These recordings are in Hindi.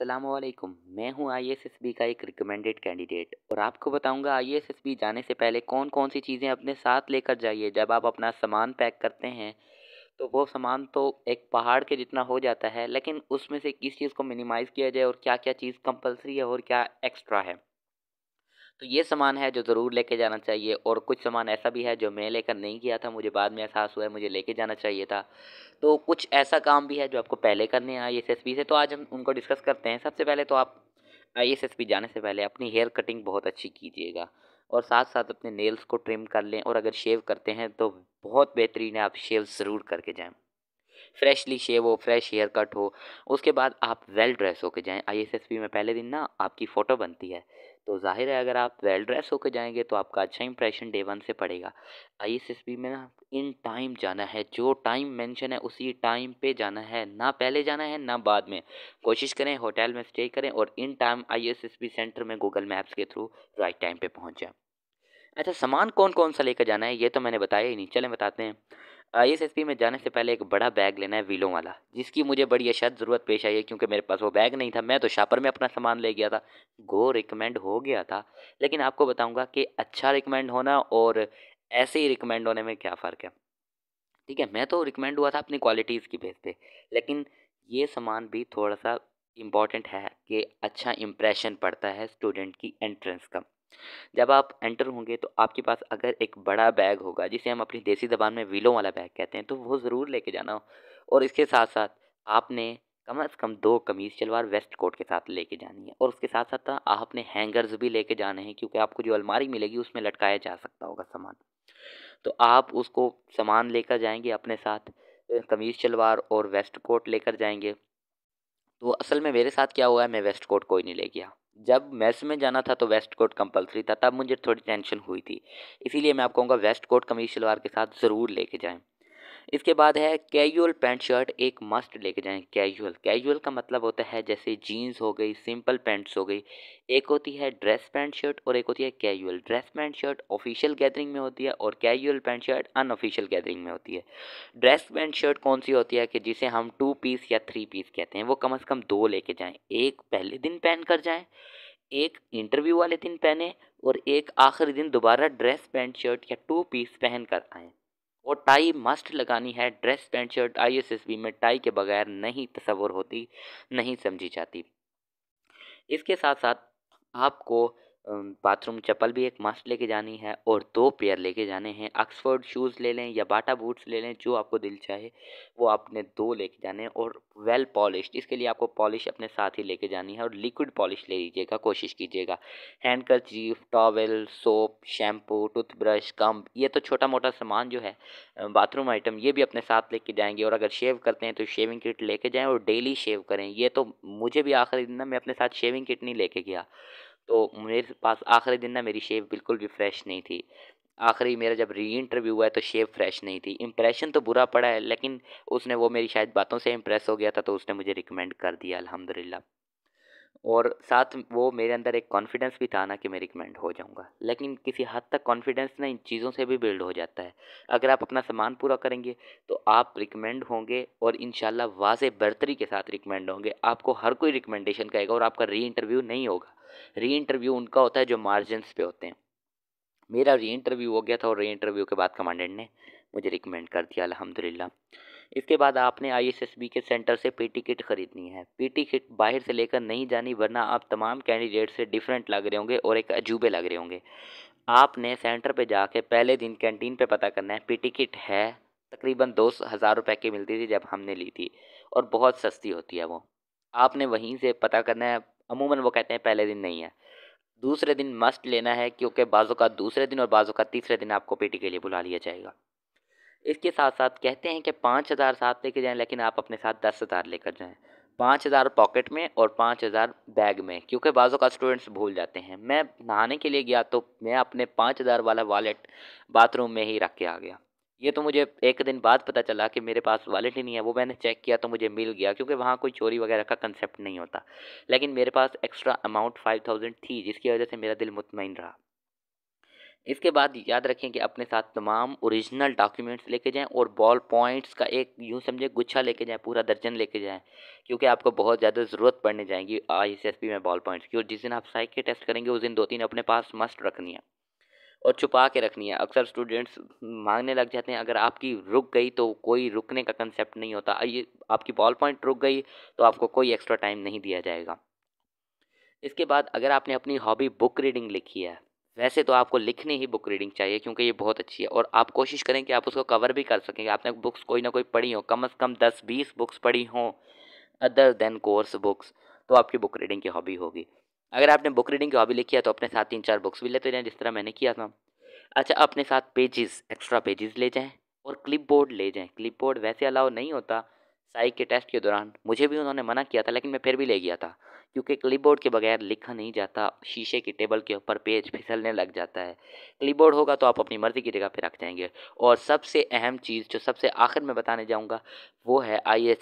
असलम मैं हूं आई का एक रिकमेंडेड कैंडिडेट और आपको बताऊंगा आई जाने से पहले कौन कौन सी चीज़ें अपने साथ लेकर जाइए जब आप अपना सामान पैक करते हैं तो वो सामान तो एक पहाड़ के जितना हो जाता है लेकिन उसमें से किस चीज़ को मिनिमाइज़ किया जाए और क्या क्या चीज़ कंपलसरी है और क्या एक्स्ट्रा है तो ये सामान है जो ज़रूर लेके जाना चाहिए और कुछ सामान ऐसा भी है जो मैं लेकर नहीं किया था मुझे बाद में एहसास हुआ है मुझे लेके जाना चाहिए था तो कुछ ऐसा काम भी है जो आपको पहले करने आए एस एस से तो आज हम उनको डिस्कस करते हैं सबसे पहले तो आप आई एस एस पी जाने से पहले अपनी हेयर कटिंग बहुत अच्छी कीजिएगा और साथ साथ अपने नेल्स को ट्रिम कर लें और अगर शेव करते हैं तो बहुत बेहतरीन है आप शेव ज़रूर करके जाएँ फ्रेशली शेव हो फ्रेश हेयर कट हो उसके बाद आप वेल ड्रेस होकर जाएँ पी में पहले दिन ना आपकी फ़ोटो बनती है तो जाहिर है अगर आप वेल ड्रेस होकर जाएंगे तो आपका अच्छा इंप्रेशन डे वन से पड़ेगा पी में ना इन टाइम जाना है जो टाइम मेंशन है उसी टाइम पे जाना है ना पहले जाना है ना बाद में कोशिश करें होटल में स्टे करें और इन टाइम पी सेंटर में गूगल मैप्स के थ्रू राइट टाइम पर पहुँच जाए अच्छा सामान कौन कौन सा लेकर जाना है ये तो मैंने बताया ही नहीं चलें बताते हैं आईएसएसपी में जाने से पहले एक बड़ा बैग लेना है वीलों वाला जिसकी मुझे बड़ी अशद ज़रूरत पेश आई है क्योंकि मेरे पास वो बैग नहीं था मैं तो शापर में अपना सामान ले गया था गो रिकमेंड हो गया था लेकिन आपको बताऊंगा कि अच्छा रिकमेंड होना और ऐसे ही रिकमेंड होने में क्या फ़र्क है ठीक है मैं तो रिकमेंड हुआ था अपनी क्वालिटीज़ की बेस पे लेकिन ये सामान भी थोड़ा सा इम्पॉर्टेंट है कि अच्छा इम्प्रेशन पड़ता है स्टूडेंट की एंट्रेंस का जब आप एंटर होंगे तो आपके पास अगर एक बड़ा बैग होगा जिसे हम अपनी देसी जबान में वीलों वाला बैग कहते हैं तो वो ज़रूर लेके जाना हो और इसके साथ साथ आपने कम अज़ कम दो कमीज़ शलवार वेस्ट कोट के साथ लेके जानी है और उसके साथ साथ आपने हैंगर्स भी लेके जाने हैं क्योंकि आपको जो अलमारी मिलेगी उसमें लटकाया जा सकता होगा सामान तो आप उसको सामान लेकर जाएंगे अपने साथ कमीज़ शलवार और वेस्ट कोट लेकर जाएंगे तो असल में मेरे साथ क्या हुआ है मैं वेस्ट कोट कोई नहीं ले गया जब मैथ्स में जाना था तो वेस्ट कोट कंपलसरी था तब मुझे थोड़ी टेंशन हुई थी इसीलिए मैं आप कहूँगा वेस्ट कोट कमीज शलवार के साथ ज़रूर लेके जाएं इसके बाद है कैजुअल पैंट शर्ट एक मस्ट लेके जाएं कैजुअल कैजुअल का मतलब होता है जैसे जीन्स हो गई सिंपल पैंट्स हो गई एक होती है ड्रेस पैंट शर्ट और एक होती है casual dress pant shirt official gathering में होती है और casual pant shirt unofficial gathering में होती है ड्रेस पैंट शर्ट कौन सी होती है कि जिसे हम टू पीस या थ्री पीस कहते हैं वो कम अज़ कम दो लेके जाएँ एक पहले दिन पहन कर जाएँ एक इंटरव्यू वाले दिन पहने और एक आखिरी दिन दोबारा ड्रेस पैंट शर्ट या टू पीस पहन कर आएँ और टाई मस्ट लगानी है ड्रेस पैंट शर्ट बी में टाई के बगैर नहीं तस्वर होती नहीं समझी जाती इसके साथ साथ आपको बाथरूम चप्पल भी एक मस्ट लेके जानी है और दो पेयर लेके जाने हैं ऑक्सफोर्ड शूज़ ले लें या बाटा बूट्स ले लें जो आपको दिल चाहे वो आपने दो लेके जाने हैं और वेल पॉलिश इसके लिए आपको पॉलिश अपने साथ ही लेके जानी है और लिक्विड पॉलिश ले लीजिएगा कोशिश कीजिएगा handkerchief towel soap shampoo toothbrush कम ये तो छोटा मोटा सामान जो है बाथरूम आइटम ये भी अपने साथ लेके जाएंगे और अगर शेव करते हैं तो शेविंग किट लेके जाएँ और डेली शेव करें ये तो मुझे भी आखिरी दिन ना मैं अपने साथ शेविंग किट नहीं लेके गया तो मेरे पास आखिरी दिन ना मेरी शेप बिल्कुल भी फ्रेश नहीं थी आखिरी मेरा जब री इंटरव्यू हुआ है तो शेप फ्रेश नहीं थी इंप्रेशन तो बुरा पड़ा है लेकिन उसने वो मेरी शायद बातों से इम्प्रेस हो गया था तो उसने मुझे रिकमेंड कर दिया अलहमदिल्ला और साथ वो मेरे अंदर एक कॉन्फिडेंस भी था ना कि मैं रिकमेंड हो जाऊंगा लेकिन किसी हद तक कॉन्फिडेंस ना इन चीज़ों से भी बिल्ड हो जाता है अगर आप अपना सामान पूरा करेंगे तो आप रिकमेंड होंगे और इन वाज बेहतरी के साथ रिकमेंड होंगे आपको हर कोई रिकमेंडेशन कहेगा और आपका री इंटरव्यू नहीं होगा री इंटरव्यू उनका होता है जो मार्जिनस पे होते हैं मेरा री इंटरव्यू हो गया था और री इंटरव्यू के बाद कमांडेंट ने मुझे रिकमेंड कर दिया अलहमदिल्ला इसके बाद आपने आईएसएसबी के सेंटर से पीटी किट खरीदनी है पीटी किट बाहर से लेकर नहीं जानी वरना आप तमाम कैंडिडेट से डिफरेंट लग रहे होंगे और एक अजूबे लग रहे होंगे आपने सेंटर पे जाके पहले दिन कैंटीन पे पता करना है पीटी किट है तकरीबन दो हज़ार रुपये की मिलती थी जब हमने ली थी और बहुत सस्ती होती है वो आपने वहीं से पता करना है अमूमन वो कहते हैं पहले दिन नहीं है दूसरे दिन मस्ट लेना है क्योंकि बाज़ों का दूसरे दिन और बाज़ों का तीसरे दिन आपको पेटी के लिए बुला लिया जाएगा इसके साथ साथ कहते हैं कि पाँच हज़ार साथ लेके जाएं लेकिन आप अपने साथ दस हज़ार लेकर जाएं पाँच हज़ार पॉकेट में और पाँच हज़ार बैग में क्योंकि बाज़ों का स्टूडेंट्स भूल जाते हैं मैं नहाने के लिए गया तो मैं अपने पाँच हज़ार वाला वॉलेट बाथरूम में ही रख के आ गया ये तो मुझे एक दिन बाद पता चला कि मेरे पास वॉलेट ही नहीं है वो मैंने चेक किया तो मुझे मिल गया क्योंकि वहाँ कोई चोरी वगैरह का कंसेप्ट नहीं होता लेकिन मेरे पास एक्स्ट्रा अमाउंट फाइव थाउजेंड थी जिसकी वजह से मेरा दिल मुतमिन रहा इसके बाद याद रखें कि अपने साथ तमाम ओरिजिनल डॉक्यूमेंट्स लेके जाएं और बॉल पॉइंट्स का एक यूँ समझे गुच्छा लेके जाएं पूरा दर्जन लेके जाएं क्योंकि आपको बहुत ज़्यादा ज़रूरत पड़ने जाएंगी आई एस पी में बॉल पॉइंट्स की और जिस दिन आप साइक के टेस्ट करेंगे उस दिन दो तीन अपने पास मस्ट रखनी है और छुपा के रखनी है अक्सर स्टूडेंट्स मांगने लग जाते हैं अगर आपकी रुक गई तो कोई रुकने का कंसेप्ट नहीं होता ये आपकी बॉल पॉइंट रुक गई तो आपको कोई एक्स्ट्रा टाइम नहीं दिया जाएगा इसके बाद अगर आपने अपनी हॉबी बुक रीडिंग लिखी है वैसे तो आपको लिखनी ही बुक रीडिंग चाहिए क्योंकि ये बहुत अच्छी है और आप कोशिश करें कि आप उसको कवर भी कर सकें आपने बुक्स कोई ना कोई पढ़ी हो कम अज़ कम दस बीस बुक्स पढ़ी हों अदर देन कोर्स बुक्स तो आपकी बुक रीडिंग की हॉबी होगी अगर आपने बुक रीडिंग की हॉबी लिखी है तो अपने साथ तीन चार बुक्स भी लेते तो जाएँ जिस तरह मैंने किया था अच्छा अपने साथ पेजेस एक्स्ट्रा पेजेस ले जाएँ और क्लिपबोर्ड ले जाएँ क्लिपबोर्ड वैसे अलाउ नहीं होता साइक के टेस्ट के दौरान मुझे भी उन्होंने मना किया था लेकिन मैं फिर भी ले गया था क्योंकि क्लिपबोर्ड के बगैर लिखा नहीं जाता शीशे की टेबल के ऊपर पेज फिसलने लग जाता है क्लिपबोर्ड होगा तो आप अपनी मर्ज़ी की जगह पर रख जाएंगे और सबसे अहम चीज़ जो सबसे आखिर में बताने जाऊँगा वो है आई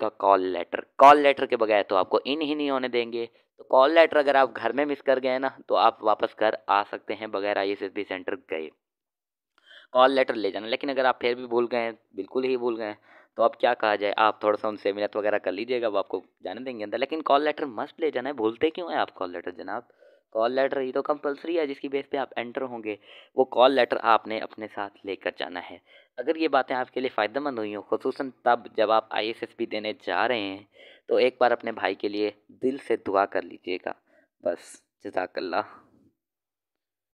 का कॉल लेटर कॉल लेटर के बगैर तो आपको इन ही नहीं होने देंगे तो कॉल लेटर अगर आप घर में मिस कर गए ना तो आप वापस घर आ सकते हैं बगैर आई सेंटर गए कॉल लेटर ले जाना लेकिन अगर आप फिर भी भूल गए बिल्कुल ही भूल गए तो अब क्या कहा जाए आप थोड़ा सा उनसे मिनत वगैरह कर लीजिएगा वो आपको जाने देंगे अंदर लेकिन कॉल लेटर मस्ट ले जाना है भूलते क्यों हैं आप कॉल लेटर जनाब कॉल लेटर ये तो कंपलसरी है जिसकी बेस पे आप एंटर होंगे वो कॉल लेटर आपने अपने साथ लेकर जाना है अगर ये बातें आपके लिए फ़ायदेमंद हुई हों खूस तब जब आप आई एस एस देने जा रहे हैं तो एक बार अपने भाई के लिए दिल से दुआ कर लीजिएगा बस जजाकल्ला